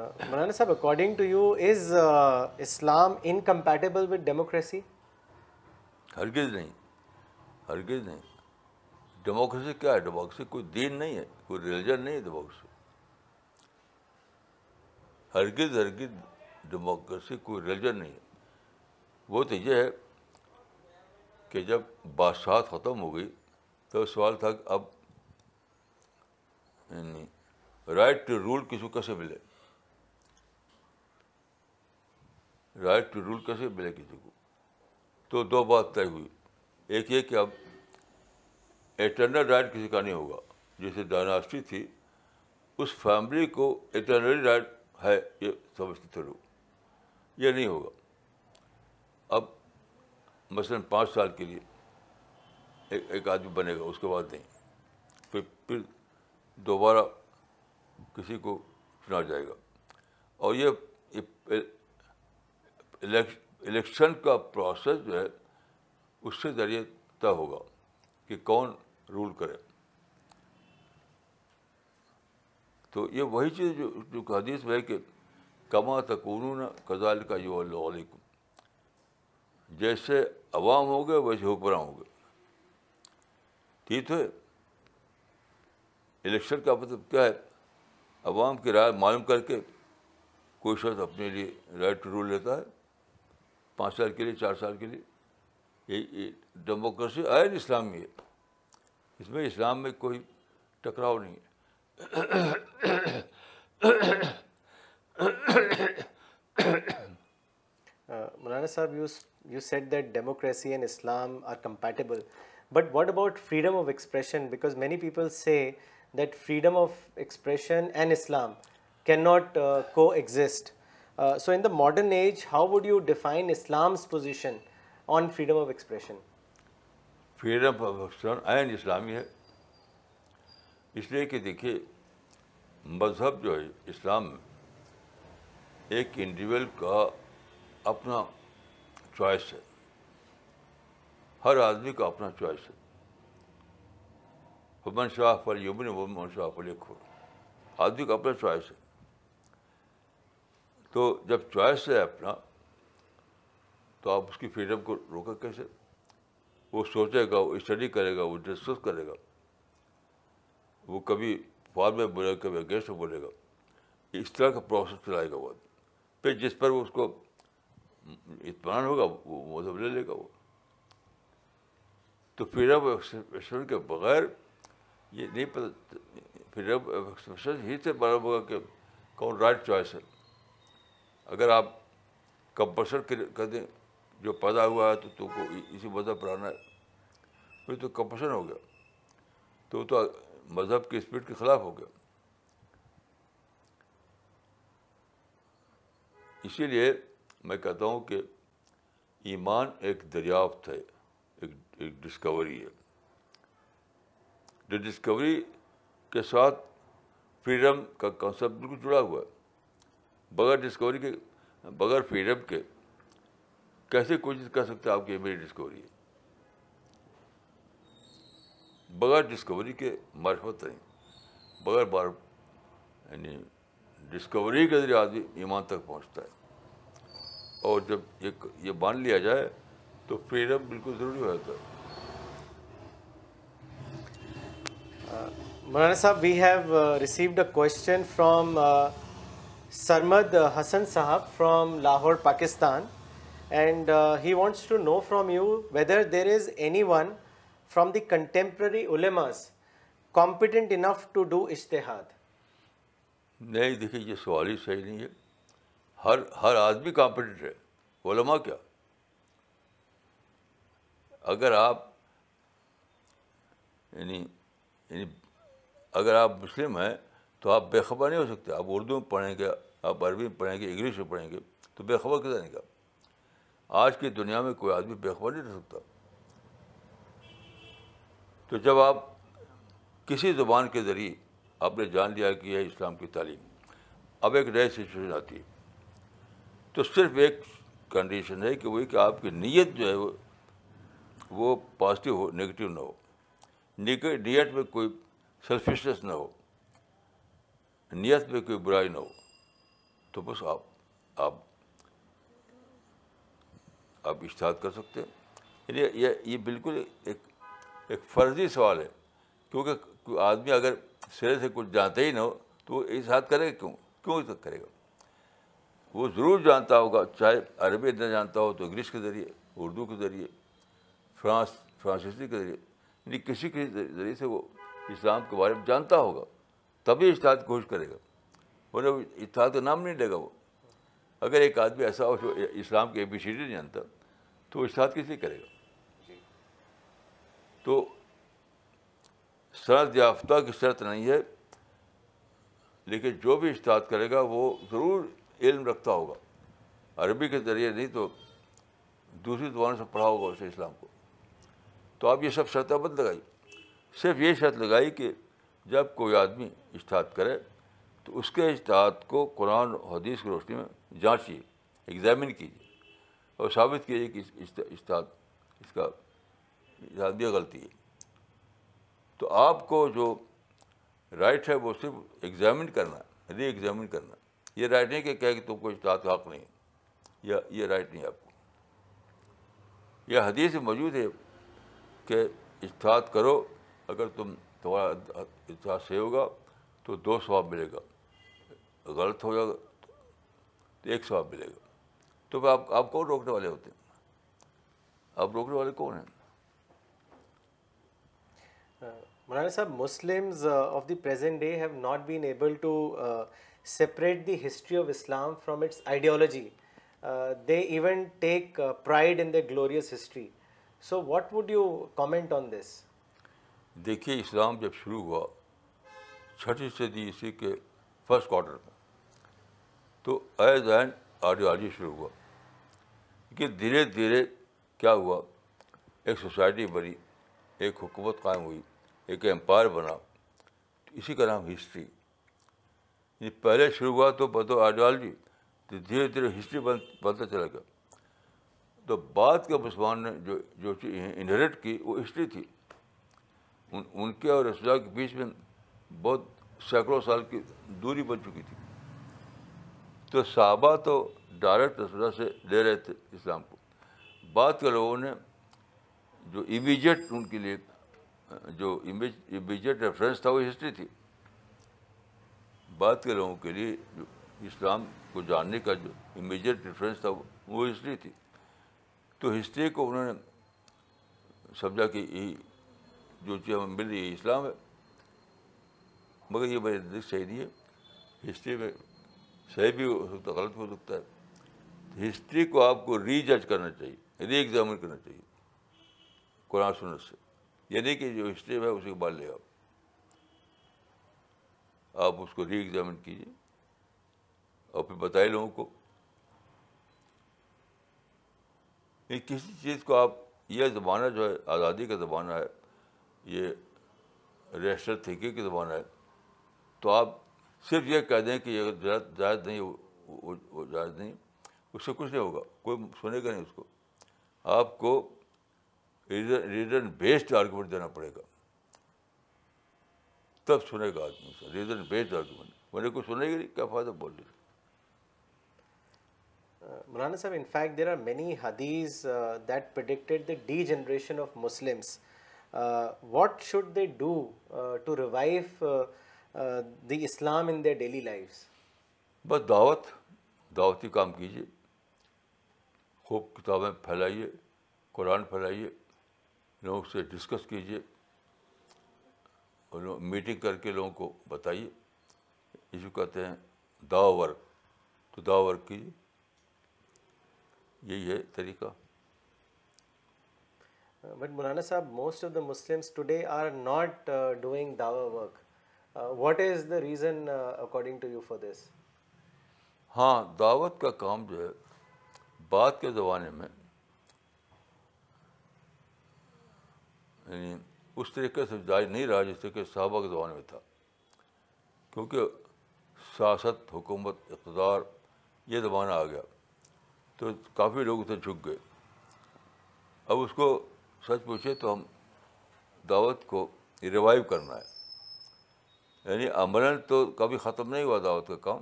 मौलाना sahab according to you is Islam incompatible with democracy हरगिज नहीं हरगिज नहीं डेमोक्रेसी क्या है डेमोक्रेसी कोई दीन नहीं है कोई रिलीजन नहीं है डेमोक्रेसी हरगिज हरगिज डेमोक्रेसी कोई रिलीजन नहीं है वो तो यह है कि जब बादशाह ख़त्म हो गई तो सवाल था अब राइट टू रूल किसी को कैसे मिले राइट टू रूल कैसे मिले किसी को तो दो बात तय हुई एक ये कि अब एटर्नल राइट किसी का नहीं होगा जैसे डायनास्टी थी उस फैमिली को एटर्नली राइट है ये समझते थे लोग ये नहीं होगा अब मसलन पाँच साल के लिए एक एक आदमी बनेगा उसके बाद नहीं फिर फिर दोबारा किसी को चुना जाएगा और ये, ये इलेक्शन का प्रोसेस जो है उससे जरिए तय होगा कि कौन रूल करे तो ये वही चीज़ जो जो हदीस है कि कमा तकून कजाल का यो अलैक्म जैसे अवाम हो गए वैसे हुक्मरान हो गए ठीक तो है इलेक्शन का मतलब क्या है अवाम की राय मालूम करके कोई शख्स अपने लिए राइट टू रूल लेता है पाँच साल के लिए चार साल के लिए ये डेमोक्रेसी आयन इस्लाम में है इसमें इस्लाम में कोई टकराव नहीं है Mulana Saab, you, you said that democracy and Islam are compatible. But what about freedom of expression? Because many people say that freedom of expression and Islam cannot uh, coexist. so in the modern age, how would you define Islam's position on freedom of expression? Freedom of expression आयन islam hai isliye ki dekhiye mazhab jo hai islam ek individual ka apna choice hai हर आदमी का अपना choice है human Shah फल human woman Shah फल खुर आदमी का अपना चॉइस है तो जब चॉइस है अपना तो आप उसकी फ्रीडम को रोका कैसे वो सोचेगा वो स्टडी करेगा वो डिस्कस करेगा वो कभी फॉर में बोलेगा कभी अगेंस्ट में बोलेगा इस तरह का प्रोसेस चलाएगा वो फिर जिस पर वो उसको इतमान होगा वो मौजूद ले लेगा वो तो फ्रीडम ऑफ एक्सप्रेशन के बगैर ये नहीं पता फ्रीडम ऑफ एक्सप्रेशन ही से बराबर होगा कि कौन राइट चॉइस है अगर आप कंपल्सर कर दें जो पैदा हुआ है तो तुमको तो इसी मज़हब पर आना है फिर तो कंपल्सन हो गया तो तो मज़हब के स्पिरिट के ख़िलाफ़ हो गया इसीलिए मैं कहता हूँ कि ईमान एक दरियाफ्त है एक एक डिस्कवरी है जो डिस्कवरी के साथ फ्रीडम का कॉन्सेप्ट बिल्कुल जुड़ा हुआ है बगैर डिस्कवरी के बगैर फ्रीडम के कैसे कुछ कर सकते आपकी मेरी डिस्कवरी है बगैर डिस्कवरी के मार्फत नहीं बगैर बार यानी डिस्कवरी के जरिए आदमी ईमान तक पहुंचता है और जब ये ये मान लिया जाए तो फ्रीडम बिल्कुल ज़रूरी हो जाता है Maulana uh, sahab we have uh, received a question uh, Sarmad Hassan Sahab from Lahore, Pakistan. And uh, he wants to know from you whether there is anyone from the contemporary ulemas competent enough to do ishtihad. नहीं देखिए ये सवाल ही सही नहीं है हर हर आदमी competent है ओलमा क्या अगर आप यानी यानी अगर आप मुस्लिम हैं तो आप बेखबर नहीं हो सकते आप उर्दू में पढ़ेंगे आप अरबी में पढ़ेंगे इंग्लिश में पढ़ेंगे तो बेखबर कैसे रहेंगे आप आज की दुनिया में कोई आदमी बेखबर नहीं रह सकता तो जब आप किसी ज़ुबान के ज़रिए आपने जान लिया कि यह इस्लाम की तालीम अब एक नए सिचुएशन आती है तो सिर्फ एक कंडीशन है कि वही कि आपकी नीयत जो है वो वो पॉजिटिव हो नेगेटिव ना हो नियत में कोई सेल्फिशनेस ना हो नियत में कोई बुराई ना हो तो बस आप आप आप इश्तहाद कर सकते हैं ये ये ये बिल्कुल एक एक फर्जी सवाल है क्योंकि आदमी अगर सिरे से कुछ जानते ही ना हो तो वो इश्तहाद करेगा क्यों क्यों तक करेगा वो ज़रूर जानता होगा चाहे अरबी ना जानता हो तो इंग्लिश के ज़रिए उर्दू के ज़रिए फ्रांस फ्रांसीसी के ज़रिए यानी किसी के ज़रिए से वो इस्लाम के बारे में जानता होगा तभी इस्तात कोशिश करेगा वरना इस्तात का नाम नहीं लेगा वो अगर एक आदमी ऐसा हो जो इस्लाम के ए बी सी डी नहीं जानता तो वो किसी करेगा तो शरत याफ्ता की शर्त नहीं है लेकिन जो भी इस्तात करेगा वो ज़रूर इल्म रखता होगा अरबी के ज़रिए नहीं तो दूसरी जबानों से पढ़ा होगा उसे इस्लाम को तो आप ये सब शर्त बंद लगाई सिर्फ ये शर्त लगाई कि जब कोई आदमी इश्तहाद करे तो उसके इश्तहाद को कुरान हदीस की रोशनी में जांचिए एग्जामिन कीजिए और साबित कीजिए कि इश्तहाद इसका इशादिया गलती है तो आपको जो राइट है वो सिर्फ एग्जामिन करना री एग्जामिन करना ये राइट नहीं कि कहे कि तुमको इश्तहाद का हक नहीं है या ये राइट नहीं आपको यह हदीस मौजूद है कि इश्तहाद करो अगर तुम तुम्हारा इतिहास सही होगा तो दो स्वाब मिलेगा गलत हो जाएगा तो एक स्वाब मिलेगा तो आप आप कौन रोकने वाले होते आप रोकने वाले कौन हैं uh, Maulana sahab Muslim of the present day have not been able to separate the history of Islam from its ideology they even take pride in the glorious history so what would you comment on this देखिए इस्लाम जब शुरू हुआ छठी सदी ईस्वी के first quarter में तो एज एन आइडियोलॉजी शुरू हुआ कि धीरे धीरे क्या हुआ एक सोसाइटी बनी एक हुकूमत कायम हुई एक एम्पायर बना तो इसी का नाम हिस्ट्री ये पहले शुरू हुआ तो बतो आइडियोलॉजी तो, तो धीरे धीरे हिस्ट्री बन बनता चला गया तो बाद के मुसलमान ने जो जो चीज़ इनहेरिट की वो हिस्ट्री थी उन, उनके और रसुल्ला के बीच में बहुत सैकड़ों साल की दूरी बन चुकी थी तो साहबा तो डायरेक्ट रसुल्ला से ले रहे थे इस्लाम को बाद के लोगों ने जो इमीजिएट उनके लिए जो इमीजिएट रेफरेंस था वो हिस्ट्री थी बाद के लोगों के लिए जो इस्लाम को जानने का जो इमीजिएट रेफरेंस था वो हिस्ट्री थी तो हिस्ट्री को उन्होंने समझा कि जो चीज़ हमें मिल रही है इस्लाम है मगर ये मेरे नज़दीक सही नहीं है हिस्ट्री में सही भी हो सकता तो गलत भी हो सकता है तो हिस्ट्री को आपको रीजज करना चाहिए री एग्जामिन करना चाहिए कुरान सुनत से यानी कि जो हिस्ट्री है उसे मान ले आप आप उसको री एग्ज़ामिन कीजिए और फिर बताए लोगों को किसी चीज़ को आप यह ज़माना जो है आज़ादी का ज़माना है ये रैशनल थिंकिंग की ज़माना है तो आप सिर्फ ये कह दें कि ये जायज़ नहीं वो जायज़ नहीं उससे कुछ नहीं होगा कोई सुनेगा नहीं उसको आपको रीजन बेस्ड आर्गूमेंट देना पड़ेगा तब सुनेगा आदमी से रीजन बेस्ड आर्गूमेंट मैंने कुछ सुनेगा नहीं क्या फ़ायदा बोल रही uh, Mulana साहब in fact, there are many hadiths uh, that the generation of Muslims Uh, what should they do uh, to revive uh, the Islam in their daily lives? बस दावत दावती काम कीजिए खूब किताबें फैलाइए कुरान फैलाइए लोगों से डिस्कस कीजिए और मीटिंग करके लोगों को बताइए इसको कहते हैं दावा वर्क तो दावा वर्क कीजिए यही है तरीका but Murana Sahib, most of the Muslims today are not doing dawa work. what is the reason according to you for this? हाँ दावत का काम जो है बाद के ज़माने में यानी उस तरीके से जारी नहीं रहा जिस तरीके साहबा के ज़माने में था क्योंकि सियासत हुकूमत इकतदार ये ज़माना आ गया तो काफ़ी लोग उसे झुक गए अब उसको सच पूछे तो हम दावत को रिवाइव करना है यानी अमलन तो कभी ख़त्म नहीं हुआ दावत का काम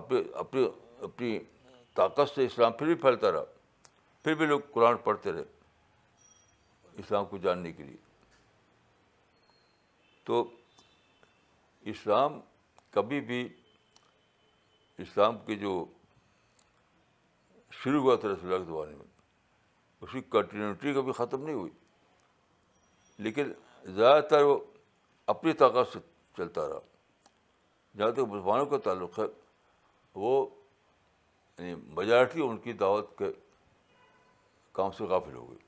अपने अपनी अपनी ताकत से इस्लाम फिर भी फैलता रहा फिर भी लोग कुरान पढ़ते रहे इस्लाम को जानने के लिए तो इस्लाम कभी भी इस्लाम के जो शुरू हुआ था रसोल्ला के ज़माने में उसकी कंटिन्यूटी कभी ख़त्म नहीं हुई लेकिन ज़्यादातर वो अपनी ताकत से चलता रहा जहाँ तक मुसलमानों का ताल्लुक है वो यानी मजार्टी उनकी दावत के काम से गाफिल हो गई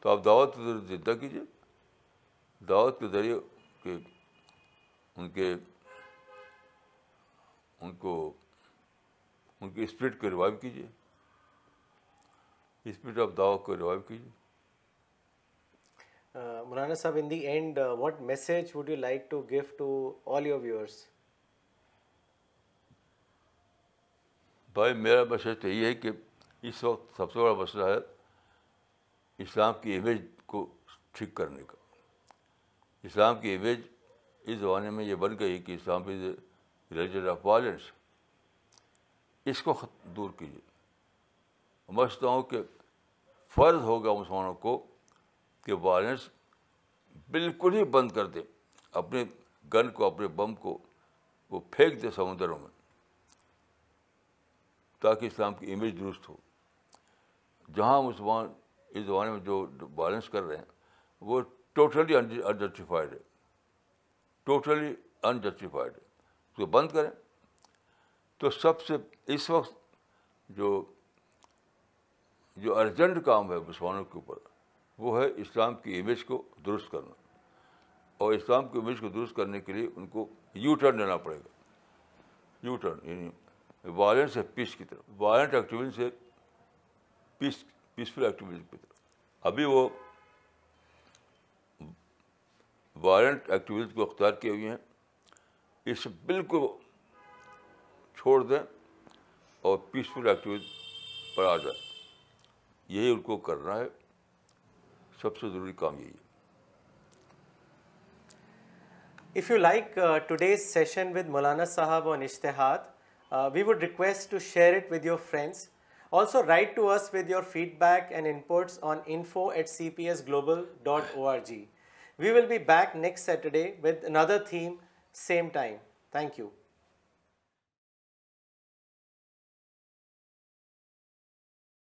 तो आप दावत के जरिए जिंदा कीजिए दावत के ज़रिए के उनके उनको उनकी स्पिरिट को रिवाइव कीजिए इस ऑफ तो आप दावा को रिवाइव कीजिए Maulana sahab in the end end, uh, what message would you like to give to all भाई मेरा मैसेज तो यही है कि इस वक्त सबसे बड़ा मसला है इस्लाम की इमेज को ठीक करने का इस्लाम की इमेज इस ज़माने में ये बन गई कि Islam is religion of violence इसको दूर कीजिए समझता हूँ कि फ़र्ज़ होगा मुसलमानों को कि वायलेंस बिल्कुल ही बंद कर दें अपने गन को अपने बम को वो फेंक दे समुद्रों में ताकि इस्लाम की इमेज दुरुस्त हो जहाँ मुसलमान इस ज़माने में जो वायलेंस कर रहे हैं वो टोटली अनजस्टिफाइड है टोटली अनजस्टिफाइड है उसको तो बंद करें तो सबसे इस वक्त जो जो अर्जेंट काम है मुसलमानों के ऊपर वो है इस्लाम की इमेज को दुरुस्त करना और इस्लाम की इमेज को दुरुस्त करने के लिए उनको यू टर्न लेना पड़ेगा यू टर्न यानी वायलेंस से पीस की तरफ वायलेंट एक्टिविज्म से पीस पीसफुल एक्टिविज्म की तरफ अभी वो वायलेंट एक्टिविज्म को अख्तियार किए हुए हैं इस बिल को छोड़ दें और पीसफुल एक्टिविज्म पर आ जाए यही उनको करना है सबसे ज़रूरी काम यही है If you like uh, today's session with Molana Sahab on Ishtihad, uh, we would request to share it with your friends. Also write to us with your feedback and inputs on info at cpsglobal.org. We will be back next Saturday with another theme, same time. Thank you.